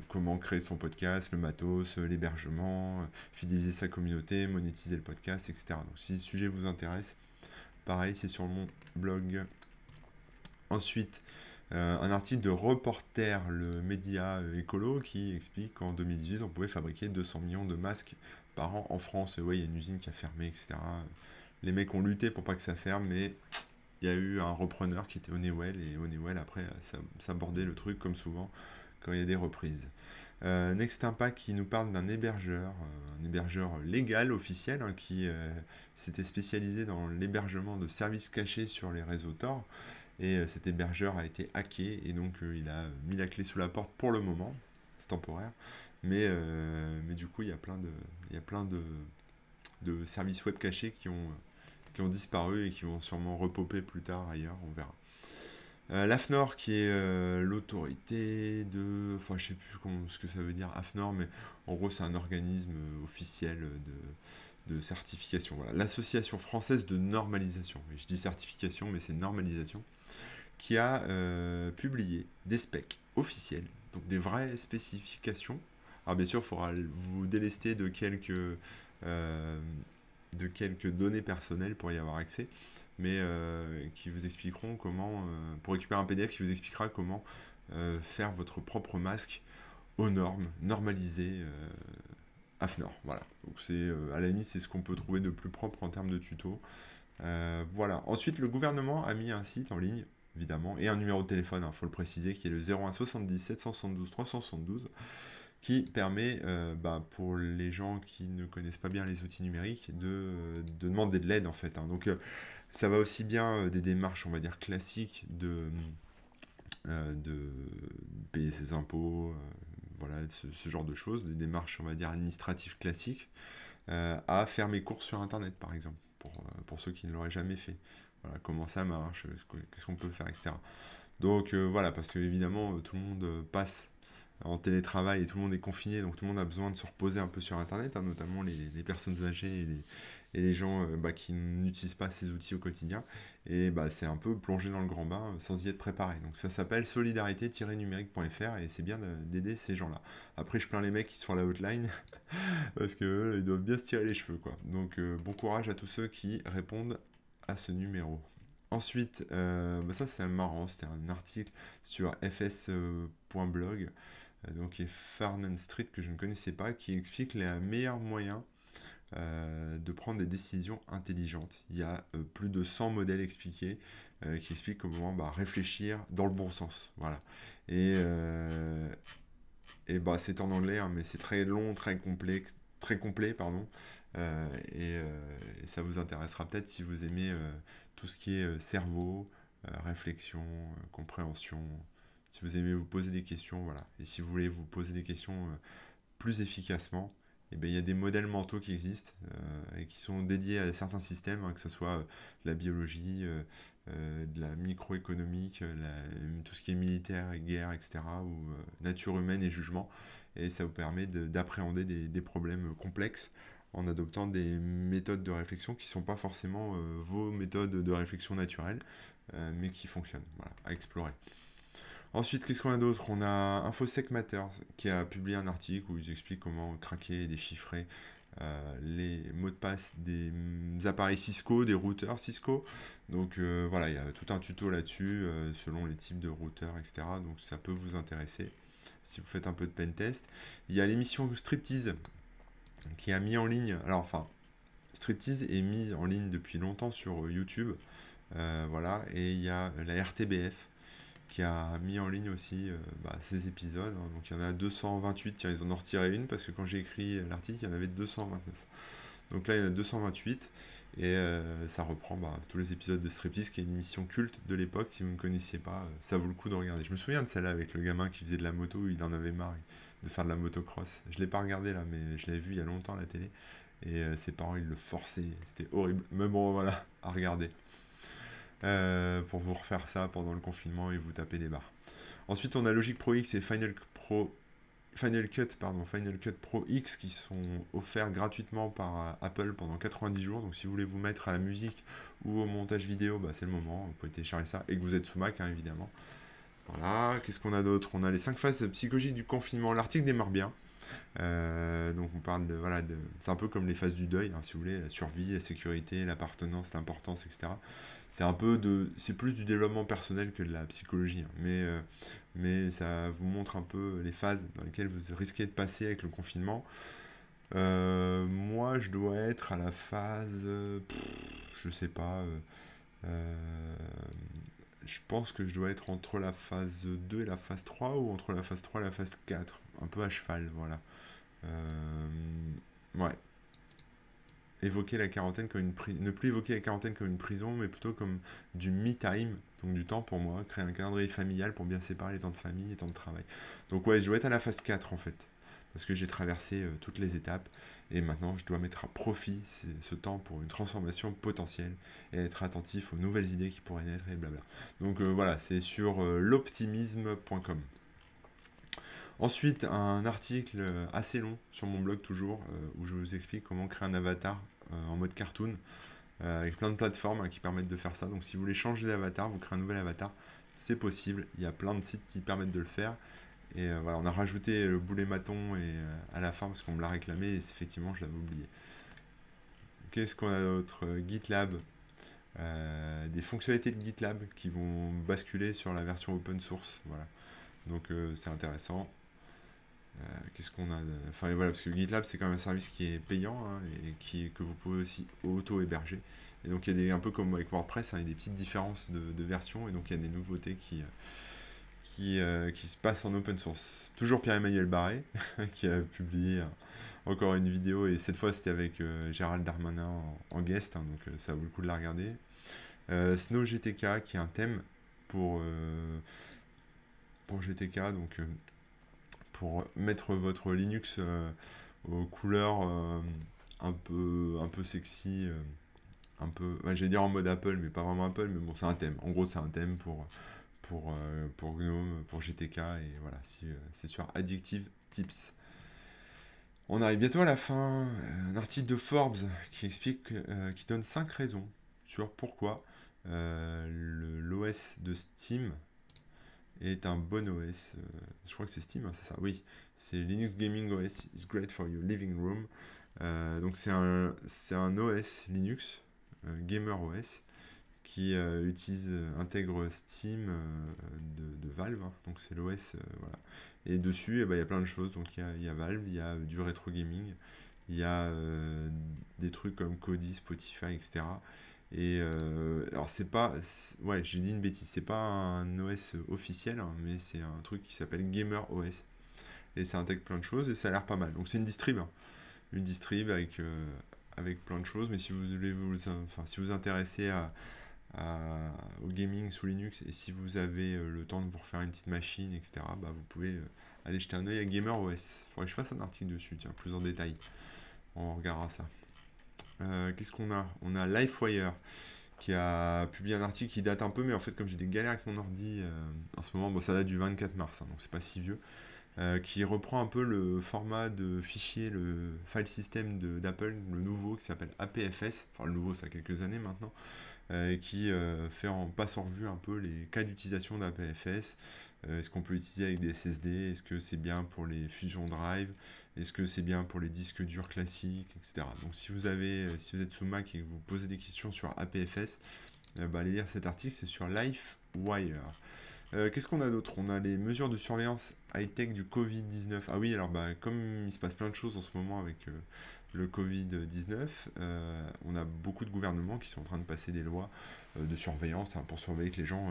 comment créer son podcast, le matos, l'hébergement, fidéliser sa communauté, monétiser le podcast, etc. Donc si le sujet vous intéresse, pareil, c'est sur mon blog. Ensuite, un article de Reporter, le média écolo, qui explique qu'en 2018, on pouvait fabriquer 200 millions de masques en France, ouais, il y a une usine qui a fermé, etc. Les mecs ont lutté pour pas que ça ferme, mais il y a eu un repreneur qui était Honeywell, et Honeywell, après, ça, le truc comme souvent quand il y a des reprises. Euh, Next Impact qui nous parle d'un hébergeur, euh, un hébergeur légal, officiel, hein, qui euh, s'était spécialisé dans l'hébergement de services cachés sur les réseaux Tor. Et cet hébergeur a été hacké et donc il a mis la clé sous la porte pour le moment, c'est temporaire. Mais, euh, mais du coup, il y a plein de, il y a plein de, de services web cachés qui ont, qui ont disparu et qui vont sûrement repoper plus tard ailleurs, on verra. Euh, L'AFNOR, qui est euh, l'autorité de. Enfin, je sais plus comment, ce que ça veut dire, AFNOR, mais en gros, c'est un organisme officiel de, de certification. Voilà, l'Association française de normalisation. Et je dis certification, mais c'est normalisation. Qui a publié des specs officiels, donc des vraies spécifications alors bien sûr, il faudra vous délester de quelques, euh, de quelques données personnelles pour y avoir accès, mais euh, qui vous expliqueront comment, euh, pour récupérer un PDF qui vous expliquera comment faire votre propre masque aux normes, normalisé AFNOR. Voilà. Donc c'est à la limite c'est ce qu'on peut trouver de plus propre en termes de tuto. voilà. Ensuite, le gouvernement a mis un site en ligne évidemment, et un numéro de téléphone, il hein. faut le préciser, qui est le 01 70 772 372 qui permet euh, bah, pour les gens qui ne connaissent pas bien les outils numériques de, euh, demander de l'aide en fait. Hein. Donc euh, ça va aussi bien des démarches on va dire classiques de, de payer ses impôts, voilà ce, genre de choses, des démarches on va dire administratives classiques, à faire mes courses sur internet par exemple. Pour, pour ceux qui ne l'auraient jamais fait. Voilà, comment ça marche, qu'est-ce qu'on peut faire, etc. Donc voilà, parce que évidemment, tout le monde passe en télétravail et tout le monde est confiné, donc tout le monde a besoin de se reposer un peu sur Internet, hein, notamment les, personnes âgées et les, gens euh, bah, qui n'utilisent pas ces outils au quotidien. Et bah, c'est un peu plongé dans le grand bain euh, sans y être préparé. Donc ça s'appelle solidarité-numérique.fr et c'est bien d'aider ces gens-là. Après, je plains les mecs qui sont à la hotline [LAUGHS] parce qu'ils euh, doivent bien se tirer les cheveux. quoi. Donc bon courage à tous ceux qui répondent à ce numéro. Ensuite, bah, ça c'est marrant, c'était un article sur fs.blog. Euh, donc, est Farnan Street, que je ne connaissais pas, qui explique les meilleurs moyens euh, de prendre des décisions intelligentes. Il y a euh, plus de 100 modèles expliqués qui expliquent comment bah, réfléchir dans le bon sens. Voilà. Et, et bah, c'est en anglais, hein, mais c'est très long, très complexe, très complet, pardon. et, ça vous intéressera peut-être si vous aimez tout ce qui est cerveau, réflexion, compréhension, si vous aimez vous poser des questions, Et si vous voulez vous poser des questions euh, plus efficacement, eh ben, il y a des modèles mentaux qui existent euh, et qui sont dédiés à certains systèmes, hein, que ce soit euh, la biologie, de la microéconomique, tout ce qui est militaire et guerre, etc., ou nature humaine et jugement. Et ça vous permet d'appréhender des, problèmes complexes en adoptant des méthodes de réflexion qui ne sont pas forcément vos méthodes de réflexion naturelles, mais qui fonctionnent, à explorer. Ensuite, qu'est-ce qu'on a d'autre On a InfoSec Matter qui a publié un article où ils expliquent comment craquer et déchiffrer euh, les mots de passe des mm, appareils Cisco, des routeurs Cisco. Donc euh, voilà, il y a tout un tuto là-dessus euh, selon les types de routeurs, etc. Donc ça peut vous intéresser si vous faites un peu de test. Il y a l'émission Striptease qui a mis en ligne, alors enfin, Striptease est mis en ligne depuis longtemps sur YouTube. voilà, et il y a la RTBF qui a mis en ligne aussi euh, bah, ces épisodes. Hein. Donc il y en a 228, tiens, ils en ont retiré une parce que quand j'ai écrit l'article, il y en avait 229. Donc là, il y en a 228 et euh, ça reprend bah, tous les épisodes de Striptease, qui est une émission culte de l'époque. Si vous ne connaissiez pas, euh, ça vaut le coup de regarder. Je me souviens de celle-là avec le gamin qui faisait de la moto, il en avait marre de faire de la motocross. Je l'ai pas regardé là, mais je l'avais vu il y a longtemps à la télé. Et ses parents, ils le forçaient. C'était horrible. Mais bon, voilà, à regarder. Euh, pour vous refaire ça pendant le confinement et vous taper des barres. Ensuite, on a Logic Pro X et Final Pro Final Cut, pardon, Final Cut Pro X qui sont offerts gratuitement par euh, Apple pendant 90 jours. Donc si vous voulez vous mettre à la musique ou au montage vidéo, bah, c'est le moment. Vous pouvez télécharger ça et que vous êtes sous Mac, hein, évidemment. Voilà, qu'est-ce qu'on a d'autre On a les 5 phases psychologiques du confinement. L'article démarre bien. Euh, donc on parle de voilà c'est un peu comme les phases du deuil hein, si vous voulez la survie la sécurité l'appartenance l'importance etc c'est un peu de c'est plus du développement personnel que de la psychologie hein. mais euh, mais ça vous montre un peu les phases dans lesquelles vous risquez de passer avec le confinement euh, moi je dois être à la phase je sais pas je pense que je dois être entre la phase 2 et la phase 3 ou entre la phase 3 et la phase 4 un peu à cheval, voilà. Euh, ouais. Évoquer la quarantaine comme une ne plus évoquer la quarantaine comme une prison, mais plutôt comme du me time, donc du temps pour moi, créer un calendrier familial pour bien séparer les temps de famille et temps de travail. Donc ouais, je vais être à la phase 4 en fait, parce que j'ai traversé euh, toutes les étapes, et maintenant je dois mettre à profit ce temps pour une transformation potentielle, et être attentif aux nouvelles idées qui pourraient naître, et blabla. Donc euh, voilà, c'est sur l'optimisme.com. Ensuite, un article euh, assez long sur mon blog toujours, euh, où je vous explique comment créer un avatar euh, en mode cartoon, avec plein de plateformes hein, qui permettent de faire ça. Donc si vous voulez changer d'avatar, vous créez un nouvel avatar, c'est possible. Il y a plein de sites qui permettent de le faire. Et voilà, on a rajouté le boulet maton et, à la fin parce qu'on me l'a réclamé et effectivement je l'avais oublié. Qu'est-ce qu'on a d'autre GitLab, des fonctionnalités de GitLab qui vont basculer sur la version open source. Voilà. Donc c'est intéressant. Euh, qu'est-ce qu'on a Enfin voilà, parce que GitLab c'est quand même un service qui est payant hein, et qui, que vous pouvez aussi auto-héberger. Et donc il y a des, un peu comme avec WordPress, hein, il y a des petites différences de, versions. version et donc il y a des nouveautés qui, euh, euh, qui, se passent en open source. Toujours Pierre-Emmanuel Barré, [LAUGHS] qui a publié encore une vidéo, et cette fois c'était avec Gérald Darmanin en, guest, hein, donc ça vaut le coup de la regarder. Snow GTK, qui est un thème pour, pour GTK, donc pour mettre votre Linux euh, aux couleurs euh, un peu, un peu sexy, euh, un peu, j'ai j'allais dire en mode Apple, mais pas vraiment Apple, mais bon, c'est un thème. En gros, c'est un thème pour, pour, pour GNOME, pour GTK, et voilà, c'est sur Addictive Tips. On arrive bientôt à la fin. Un article de Forbes qui explique, qui donne cinq raisons sur pourquoi l'OS de Steam est un bon OS. Euh, je crois que c'est Steam, hein, c'est ça. Oui, c'est Linux Gaming OS is great for your living room. Euh, donc c'est un, c'est un OS Linux, euh, Gamer OS, qui utilise, intègre Steam de, Valve. Hein. donc c'est l'OS, voilà. Et dessus, il eh ben, y a plein de choses. Donc il y, y a, Valve, il y a du rétro gaming, il y a des trucs comme Kodi, Spotify, etc. Et alors c'est pas, ouais, j'ai dit une bêtise, c'est pas un OS officiel, hein, mais c'est un truc qui s'appelle Gamer OS. Et ça intègre plein de choses et ça a l'air pas mal. Donc c'est une distrib, hein. une distrib avec, euh, avec plein de choses. Mais si vous voulez vous, enfin, si vous intéressez au gaming sous Linux et si vous avez euh, le temps de vous refaire une petite machine, etc., bah, vous pouvez euh, aller jeter un œil à Gamer OS. Faudrait que je fasse un article dessus, tiens, plus en détail. On regardera ça. Qu'est-ce qu'on a On a LifeWire qui a publié un article qui date un peu, mais en fait, comme j'ai des galères avec mon ordi euh, en ce moment, bon, ça date du 24 mars, hein, donc c'est pas si vieux, euh, qui reprend un peu le format de fichier, le file system d'Apple, le nouveau qui s'appelle APFS, enfin le nouveau, ça a quelques années maintenant, euh, et qui fait en passe en revue un peu les cas d'utilisation d'APFS, euh, est-ce qu'on peut utiliser avec des SSD Est-ce que c'est bien pour les Fusion Drive Est-ce que c'est bien pour les disques durs classiques, etc. Donc si vous, avez, euh, si vous êtes sous Mac et que vous posez des questions sur APFS, euh, bah, allez lire cet article, c'est sur LifeWire. qu'est-ce qu'on a d'autre On a les mesures de surveillance high-tech du Covid-19. Ah oui, alors bah, comme il se passe plein de choses en ce moment avec le Covid-19, on a beaucoup de gouvernements qui sont en train de passer des lois de surveillance hein, pour surveiller que les gens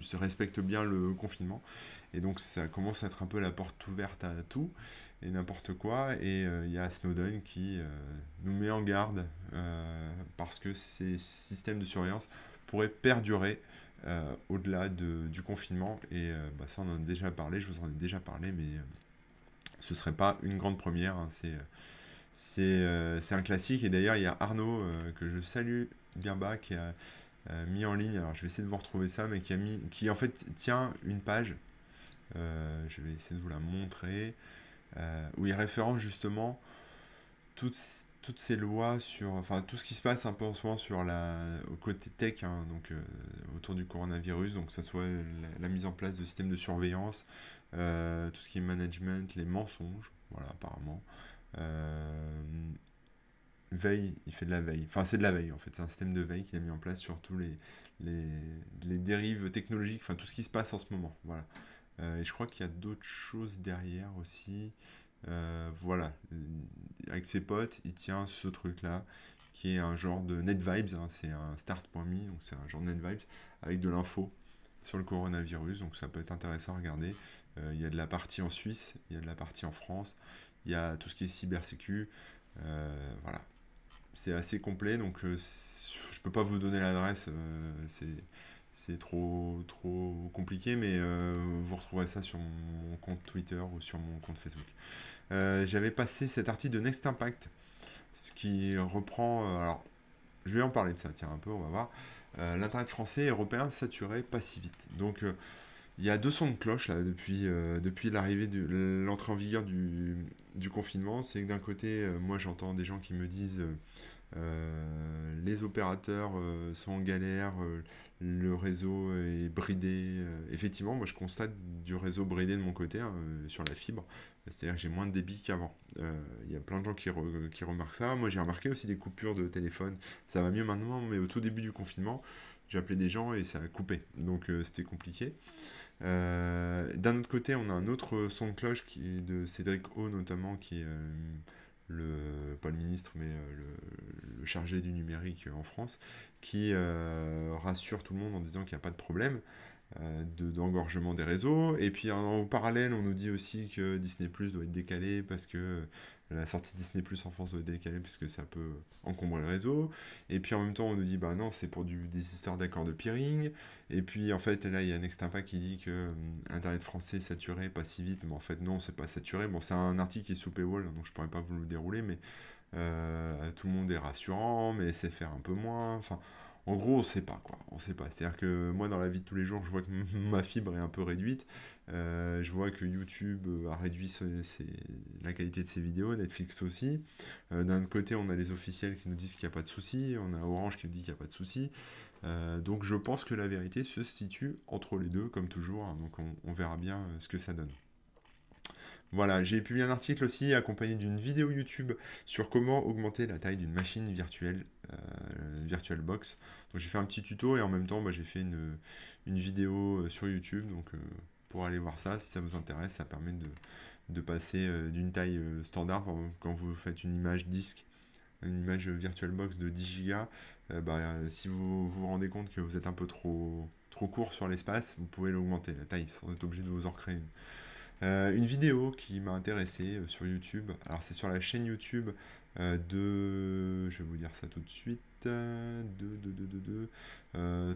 se respecte bien le confinement. Et donc ça commence à être un peu la porte ouverte à tout et n'importe quoi. Et euh, il y a Snowden qui euh, nous met en garde euh, parce que ces systèmes de surveillance pourraient perdurer au-delà du confinement. Et bah, ça on en a déjà parlé, je vous en ai déjà parlé, mais ce ne serait pas une grande première. Hein. c'est, c'est, c'est un classique. Et d'ailleurs il y a Arnaud que je salue bien bas qui a euh, mis en ligne. Alors je vais essayer de vous retrouver ça, mais qui, a mis, qui en fait tient une page. Euh, je vais essayer de vous la montrer. Euh, où il référence justement toutes, toutes ces lois sur. Enfin, tout ce qui se passe un peu en ce moment sur la, au côté tech, hein, donc autour du coronavirus, donc que ce soit la, la, mise en place de systèmes de surveillance, tout ce qui est management, les mensonges, voilà, apparemment veille, il fait de la veille. Enfin, c'est de la veille en fait. C'est un système de veille qu'il a mis en place sur tous les, les, dérives technologiques, enfin tout ce qui se passe en ce moment. Voilà. Euh, et je crois qu'il y a d'autres choses derrière aussi. Euh, voilà. Avec ses potes, il tient ce truc-là qui est un genre de net vibes, hein. C'est un start.me, donc c'est un genre de net vibes avec de l'info sur le coronavirus. Donc ça peut être intéressant à regarder. Euh, il y a de la partie en Suisse, il y a de la partie en France, il y a tout ce qui est cybersécu. voilà, c'est assez complet, donc je euh, je peux pas vous donner l'adresse, euh, c'est trop, trop compliqué, mais euh, vous retrouverez ça sur mon compte Twitter ou sur mon compte Facebook. J'avais passé cet article de Next Impact, ce qui reprend... alors, je vais en parler de ça, tiens, un peu, on va voir. L'Internet français et européen saturé pas si vite. Donc, il y a deux sons de cloche là depuis, euh, depuis l'arrivée de l'entrée en vigueur du, confinement. C'est que d'un côté, euh, moi j'entends des gens qui me disent euh, les opérateurs sont en galère, le réseau est bridé. effectivement, moi je constate du réseau bridé de mon côté hein, sur la fibre. C'est-à-dire que j'ai moins de débit qu'avant. Il y a plein de gens qui, qui remarquent ça. Moi j'ai remarqué aussi des coupures de téléphone. Ça va mieux maintenant, mais au tout début du confinement, j'appelais des gens et ça a coupé. Donc c'était compliqué. Euh, d'un autre côté, on a un autre son de cloche qui de Cédric O, notamment, qui est euh, le, pas le ministre, mais euh, le, chargé du numérique en France, qui rassure tout le monde en disant qu'il n'y a pas de problème d'engorgement des réseaux. Et puis en, en, parallèle, on nous dit aussi que Disney Plus doit être décalé parce que la sortie Disney Plus en France doit être décalée ça peut encombrer le réseau. Et puis en même temps, on nous dit bah non, c'est pour des histoires d'accords de peering. Et puis en fait, là, il y a Next Impact qui dit que hum, Internet français est saturé, pas si vite. Mais en fait, non, c'est pas saturé. Bon, c'est un article qui est sous paywall, donc je pourrais pas vous le dérouler, mais euh, tout le monde est rassurant, mais c'est faire un peu moins. Enfin, en gros, on sait pas quoi, on sait pas. C'est-à-dire que moi, dans la vie de tous les jours, je vois que [LAUGHS] ma fibre est un peu réduite. Euh, je vois que YouTube euh, a réduit la qualité de ses vidéos, Netflix aussi. Euh, d'un côté, on a les officiels qui nous disent qu'il n'y a pas de souci, on a Orange qui nous dit qu'il n'y a pas de souci. donc, je pense que la vérité se situe entre les deux, comme toujours. Hein. Donc, on verra bien ce que ça donne. Voilà, j'ai publié un article aussi accompagné d'une vidéo YouTube sur comment augmenter la taille d'une machine virtuelle, euh, VirtualBox. Donc j'ai fait un petit tuto et en même temps bah, j'ai fait une, vidéo euh, sur YouTube. Donc euh, pour aller voir ça, si ça vous intéresse, ça permet de, passer d'une taille standard. quand vous faites une image disque, une image VirtualBox de 10 Go, bah, si vous, vous rendez compte que vous êtes un peu trop, trop court sur l'espace, vous pouvez l'augmenter, la taille, sans être obligé de vous en créer une. Euh, une vidéo qui m'a intéressé euh, sur YouTube. Alors c'est sur la chaîne YouTube euh, de... Je vais vous dire ça tout de suite. De,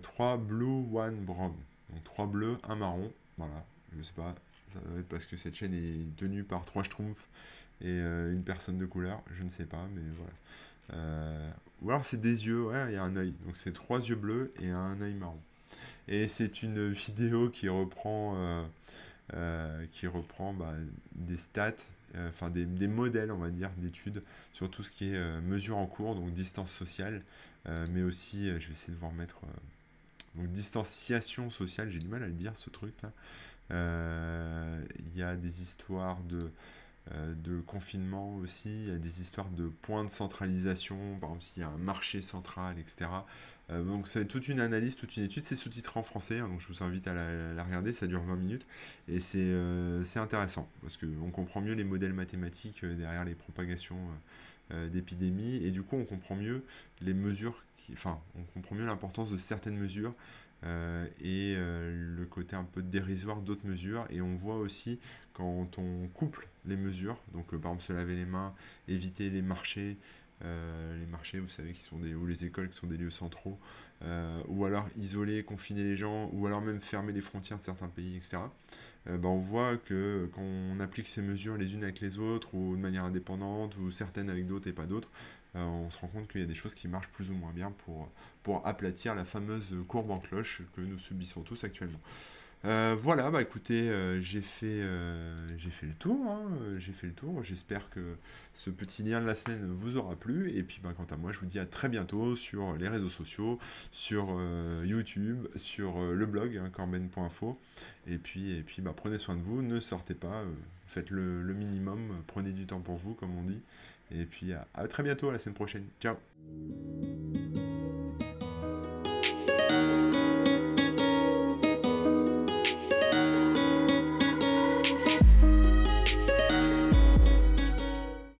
3 Blue, one Brown. Donc 3 bleus, 1 marron. Voilà, je sais pas. Ça doit être parce que cette chaîne est tenue par trois schtroumpfs et une personne de couleur. Je ne sais pas, mais voilà. ou alors c'est des yeux, ouais, il y a un œil. Donc c'est trois yeux bleus et un œil marron. Et c'est une vidéo qui reprend euh, qui reprend bah, des stats, euh, enfin des, modèles, on va dire, d'études sur tout ce qui est euh, mesure en cours, donc distance sociale, mais aussi, je vais essayer de vous mettre, donc distanciation sociale, j'ai du mal à le dire ce truc là. Il y a des histoires de euh, de confinement aussi, il y a des histoires de points de centralisation, par exemple s'il y a un marché central, etc. Euh, donc c'est toute une analyse, toute une étude, c'est sous-titré en français, hein, donc je vous invite à la, regarder, ça dure 20 minutes, et c'est euh, intéressant, parce qu'on comprend mieux les modèles mathématiques derrière les propagations d'épidémies, et du coup on comprend mieux les mesures, qui, enfin on comprend mieux l'importance de certaines mesures, et le côté un peu dérisoire d'autres mesures, et on voit aussi quand on couple les mesures, donc euh, par exemple se laver les mains, éviter les marchés, euh, les marchés, vous savez, qui sont des, ou les écoles qui sont des lieux centraux, euh, ou alors isoler, confiner les gens, ou alors même fermer les frontières de certains pays, etc. Ben, on voit que quand on applique ces mesures les unes avec les autres, ou de manière indépendante, ou certaines avec d'autres et pas d'autres, on se rend compte qu'il y a des choses qui marchent plus ou moins bien pour aplatir la fameuse courbe en cloche que nous subissons tous actuellement. Euh, voilà, bah écoutez, euh, j'ai fait, euh, fait le tour, hein. j'ai fait le tour. J'espère que ce petit lien de la semaine vous aura plu. Et puis, bah, quant à moi, je vous dis à très bientôt sur les réseaux sociaux, sur YouTube, sur le blog hein, corben.info. Et puis, et puis, bah, prenez soin de vous, ne sortez pas, faites le, minimum, prenez du temps pour vous, comme on dit. Et puis, à, à très bientôt, à la semaine prochaine. Ciao.